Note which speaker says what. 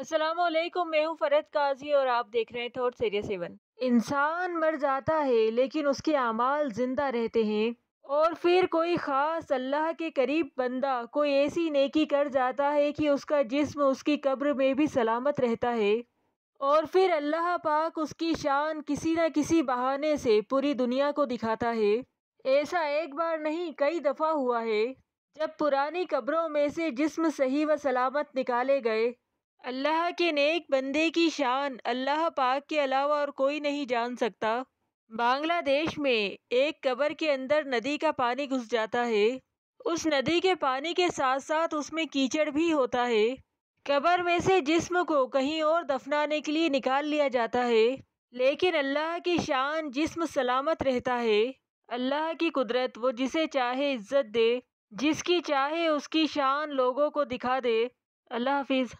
Speaker 1: असलम मैं हूँ फरद काजी और आप देख रहे हैं थोड़ सीरियस सेवन इंसान मर जाता है लेकिन उसके अमाल ज़िंदा रहते हैं और फिर कोई ख़ास अल्लाह के करीब बंदा कोई ऐसी नेकी कर जाता है कि उसका जिस्म उसकी कब्र में भी सलामत रहता है और फिर अल्लाह पाक उसकी शान किसी न किसी बहाने से पूरी दुनिया को दिखाता है ऐसा एक बार नहीं कई दफ़ा हुआ है जब पुरानी कब्रों में से जिस्म सही व सलामत निकाले गए अल्लाह के नेक बंदे की शान अल्लाह पाक के अलावा और कोई नहीं जान सकता बांग्लादेश में एक कबर के अंदर नदी का पानी घुस जाता है उस नदी के पानी के साथ साथ उसमें कीचड़ भी होता है कबर में से जिस्म को कहीं और दफनाने के लिए निकाल लिया जाता है लेकिन अल्लाह की शान जिस्म सलामत रहता है अल्लाह की कुदरत वो जिसे चाहे इज्जत दे जिसकी चाहे उसकी शान लोगों को दिखा दे अल्लाह हाफिज़